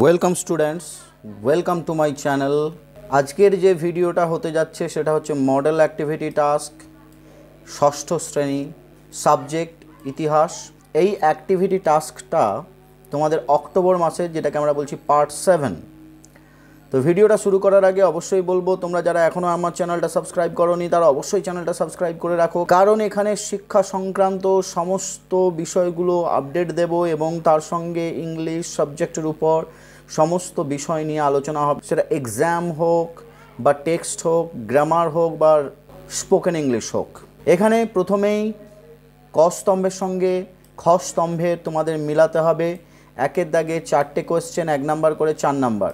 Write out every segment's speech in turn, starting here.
welcome students welcome to my channel আজকের যে ভিডিওটা হতে যাচ্ছে সেটা হচ্ছে মডেল অ্যাক্টিভিটি টাস্ক ষষ্ঠ শ্রেণী সাবজেক্ট ইতিহাস এই অ্যাক্টিভিটি টাস্কটা তোমাদের অক্টোবর মাসে যেটাকে আমরা বলছি পার্ট সেভেন তো ভিডিওটা শুরু করার আগে অবশ্যই বলবো তোমরা যারা এখনও আমার চ্যানেলটা সাবস্ক্রাইব করোনি তারা অবশ্যই চ্যানেলটা সাবস্ক্রাইব করে রাখো কারণ এখানে শিক্ষা সংক্রান্ত সমস্ত বিষয়গুলো আপডেট দেব এবং তার সঙ্গে ইংলিশ সাবজেক্টের উপর সমস্ত বিষয় নিয়ে আলোচনা হবে সেটা এক্সাম হোক বা টেক্সট হোক গ্রামার হোক বা স্পোকেন ইংলিশ হোক এখানে প্রথমেই ক স্তম্ভের সঙ্গে খ স্তম্ভের তোমাদের মিলাতে হবে একের দাগে চারটে কোয়েশ্চেন এক নাম্বার করে চার নাম্বার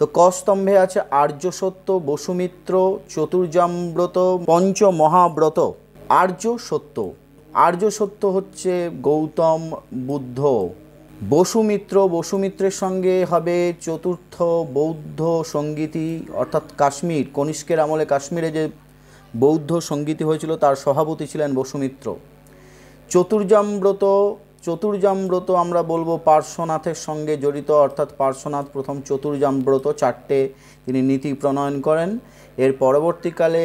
তো কস্তম্ভে আছে আর্য সত্য বসুমিত্র চতুর্জাম্ব্রত পঞ্চ মহাব্রত আর্য সত্য আর্য সত্য হচ্ছে গৌতম বুদ্ধ বসুমিত্র বসুমিত্রের সঙ্গে হবে চতুর্থ বৌদ্ধ সঙ্গীতি অর্থাৎ কাশ্মীর কনিষ্কের আমলে কাশ্মীরে যে বৌদ্ধ সঙ্গীতি হয়েছিল তার সভাপতি ছিলেন বসুমিত্র চতুর্জাম্ব্রত চতুর্জামব্রত আমরা বলবো পার্শ্বনাথের সঙ্গে জড়িত অর্থাৎ পার্শ্বনাথ প্রথম চতুর্জামব্রত চারটে তিনি নীতি প্রণয়ন করেন এর পরবর্তীকালে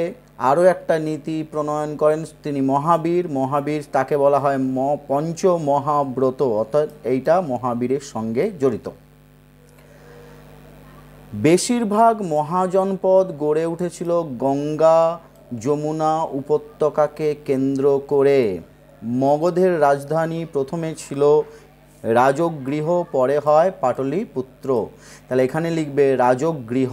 আরও একটা নীতি প্রণয়ন করেন তিনি মহাবীর মহাবীর তাকে বলা হয় ম পঞ্চ মহাব্রত অর্থাৎ এইটা মহাবীরের সঙ্গে জড়িত বেশিরভাগ মহাজনপদ গড়ে উঠেছিল গঙ্গা যমুনা উপত্যকাকে কেন্দ্র করে মগধের রাজধানী প্রথমে ছিল রাজগৃহ পরে হয় পাটলিপুত্র তাহলে এখানে লিখবে রাজগৃহ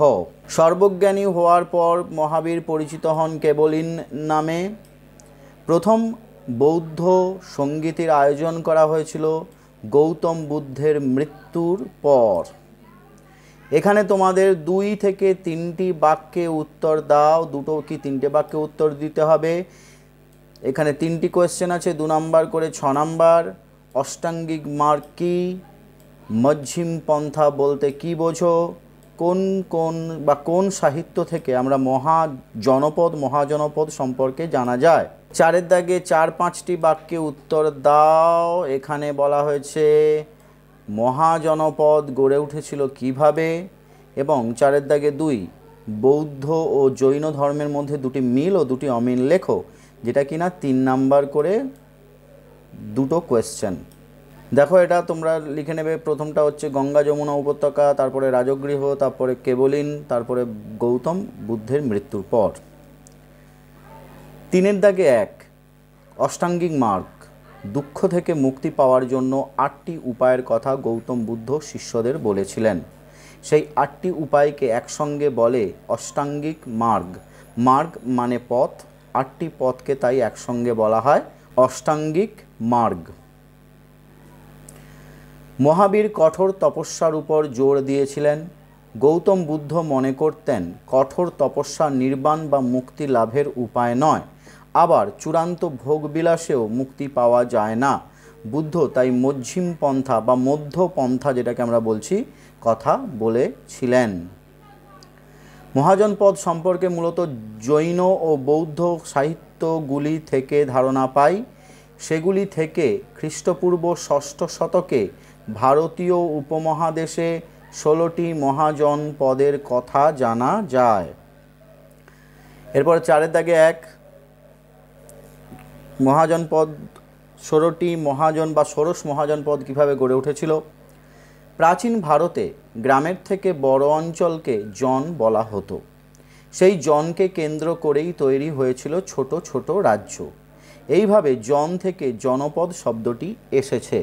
সর্বজ্ঞানী হওয়ার পর মহাবীর পরিচিত হন কেবলিন নামে প্রথম বৌদ্ধ সঙ্গীতের আয়োজন করা হয়েছিল গৌতম বুদ্ধের মৃত্যুর পর এখানে তোমাদের দুই থেকে তিনটি বাক্যে উত্তর দাও দুটো কি তিনটে বাক্যে উত্তর দিতে হবে এখানে তিনটি কোয়েশ্চেন আছে দু নাম্বার করে ছ নাম্বার অষ্টাঙ্গিক মার্ক কী মধ্যম পন্থা বলতে কি বোঝো কোন কোন বা কোন সাহিত্য থেকে আমরা মহা জনপদ মহাজনপদ সম্পর্কে জানা যায় চারের দাগে চার পাঁচটি বাক্যে উত্তর দাও এখানে বলা হয়েছে মহাজনপদ গড়ে উঠেছিল কিভাবে এবং চারের দাগে দুই বৌদ্ধ ও জৈন ধর্মের মধ্যে দুটি মিল ও দুটি অমিল লেখো যেটা কিনা তিন নাম্বার করে দুটো কোয়েশ্চেন দেখো এটা তোমরা লিখে নেবে প্রথমটা হচ্ছে গঙ্গা যমুনা উপত্যকা তারপরে রাজগৃহ তারপরে কেবলিন তারপরে গৌতম বুদ্ধের মৃত্যুর পর তিনের দাগে এক অষ্টাঙ্গিক মার্গ দুঃখ থেকে মুক্তি পাওয়ার জন্য আটটি উপায়ের কথা গৌতম বুদ্ধ শিষ্যদের বলেছিলেন সেই আটটি উপায়কে একসঙ্গে বলে অষ্টাঙ্গিক মার্গ মার্গ মানে পথ আটটি পথকে তাই একসঙ্গে বলা হয় অষ্টাঙ্গিক মার্গ মহাবীর কঠোর তপস্যার উপর জোর দিয়েছিলেন গৌতম বুদ্ধ মনে করতেন কঠোর তপস্যা নির্বাণ বা মুক্তি লাভের উপায় নয় আবার চূড়ান্ত ভোগবিলাসেও মুক্তি পাওয়া যায় না বুদ্ধ তাই মধ্যম পন্থা বা মধ্য পন্থা যেটাকে আমরা বলছি কথা বলেছিলেন মহাজন পদ সম্পর্কে মূলত জৈন ও বৌদ্ধ সাহিত্যগুলি থেকে ধারণা পাই সেগুলি থেকে খ্রিস্টপূর্ব ষষ্ঠ শতকে ভারতীয় উপমহাদেশে ষোলোটি মহাজন পদের কথা জানা যায় এরপরে চারের দাগে এক মহাজনপদ ষোলোটি মহাজন বা ষোড়শ মহাজনপদ কিভাবে কীভাবে গড়ে উঠেছিল প্রাচীন ভারতে গ্রামের থেকে বড় অঞ্চলকে জন বলা হতো সেই জনকে কেন্দ্র করেই তৈরি হয়েছিল ছোট ছোট রাজ্য এইভাবে জন থেকে জনপদ শব্দটি এসেছে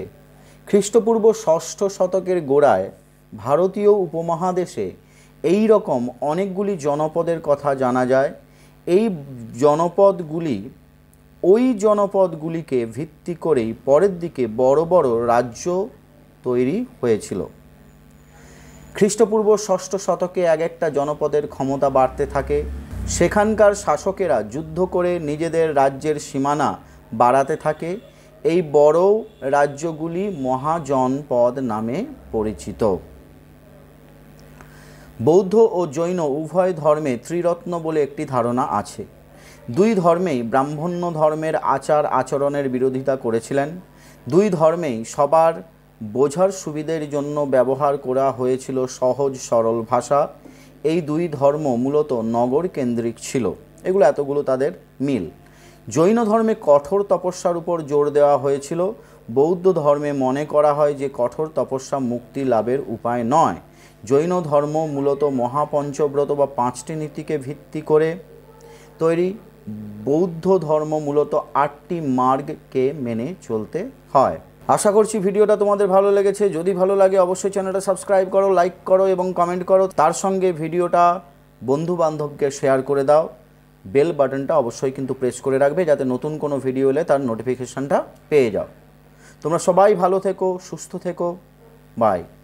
খ্রিস্টপূর্ব ষষ্ঠ শতকের গোড়ায় ভারতীয় উপমহাদেশে এই রকম অনেকগুলি জনপদের কথা জানা যায় এই জনপদগুলি ওই জনপদগুলিকে ভিত্তি করেই পরের দিকে বড় বড় রাজ্য তৈরি হয়েছিল খ্রিস্টপূর্ব ষষ্ঠ শতকে এক একটা জনপদের ক্ষমতা বাড়তে থাকে সেখানকার শাসকেরা যুদ্ধ করে নিজেদের রাজ্যের সীমানা বাড়াতে থাকে এই বড় রাজ্যগুলি মহাজনপদ নামে পরিচিত বৌদ্ধ ও জৈন উভয় ধর্মে ত্রিরত্ন বলে একটি ধারণা আছে দুই ধর্মেই ব্রাহ্মণ্য ধর্মের আচার আচরণের বিরোধিতা করেছিলেন দুই ধর্মেই সবার বোঝার সুবিধের জন্য ব্যবহার করা হয়েছিল সহজ সরল ভাষা এই দুই ধর্ম মূলত নগর কেন্দ্রিক ছিল এগুলো এতগুলো তাদের মিল জৈন ধর্মে কঠোর তপস্যার উপর জোর দেওয়া হয়েছিল বৌদ্ধ ধর্মে মনে করা হয় যে কঠোর তপস্যা মুক্তি লাভের উপায় নয় জৈন ধর্ম মূলত মহাপঞ্চব্রত বা পাঁচটি নীতিকে ভিত্তি করে তৈরি বৌদ্ধ ধর্ম মূলত আটটি মার্গকে মেনে চলতে হয় আশা করছি ভিডিওটা তোমাদের ভালো লেগেছে যদি ভালো লাগে অবশ্যই চ্যানেলটা সাবস্ক্রাইব করো লাইক করো এবং কমেন্ট করো তার সঙ্গে ভিডিওটা বন্ধুবান্ধবকে শেয়ার করে দাও বেল বাটনটা অবশ্যই কিন্তু প্রেস করে রাখবে যাতে নতুন কোনো ভিডিও এলে তার নোটিফিকেশানটা পেয়ে যাও তোমরা সবাই ভালো থেকো সুস্থ থেকো বাই